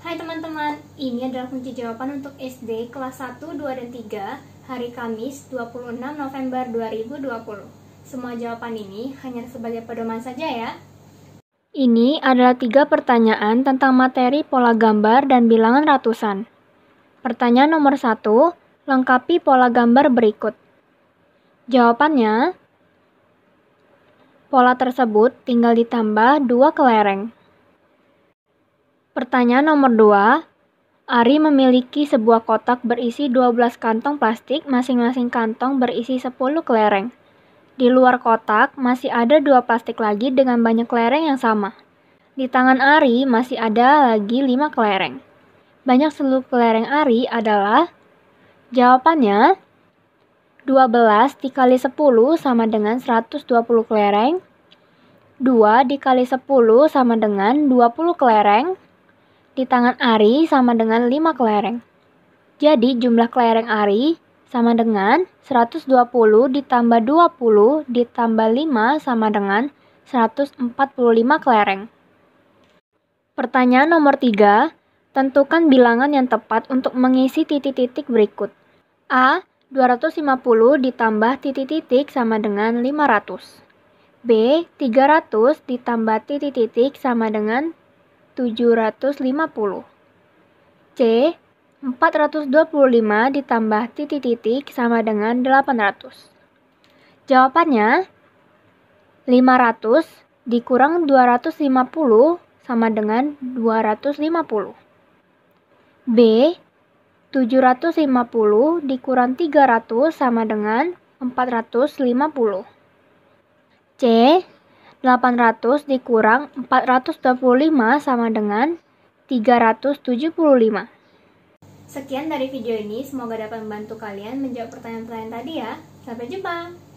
Hai teman-teman, ini adalah kunci jawaban untuk SD kelas 1, 2, dan 3 hari Kamis 26 November 2020. Semua jawaban ini hanya sebagai pedoman saja ya. Ini adalah tiga pertanyaan tentang materi pola gambar dan bilangan ratusan. Pertanyaan nomor satu, lengkapi pola gambar berikut. Jawabannya, pola tersebut tinggal ditambah dua kelereng. Pertanyaan nomor 2. Ari memiliki sebuah kotak berisi 12 kantong plastik, masing-masing kantong berisi 10 kelereng. Di luar kotak, masih ada dua plastik lagi dengan banyak kelereng yang sama. Di tangan Ari masih ada lagi 5 kelereng. Banyak seluruh kelereng Ari adalah Jawabannya 12 dikali 10 sama dengan 120 kelereng. 2 dikali 10 sama dengan 20 kelereng di tangan Ari sama dengan 5 kelereng. Jadi jumlah kelereng Ari sama dengan 120 ditambah 20 ditambah 5 sama dengan 145 kelereng. Pertanyaan nomor 3, tentukan bilangan yang tepat untuk mengisi titik-titik berikut. A. 250 ditambah titik-titik sama dengan 500. B. 300 ditambah titik-titik sama dengan 750. C. 425 ditambah titik-titik sama dengan 800. Jawabannya 500 dikurang 250 sama dengan 250. B. 750 dikurang 300 sama dengan 450. C. 800 dikurang 425 sama dengan 375. Sekian dari video ini, semoga dapat membantu kalian menjawab pertanyaan-pertanyaan tadi ya. Sampai jumpa!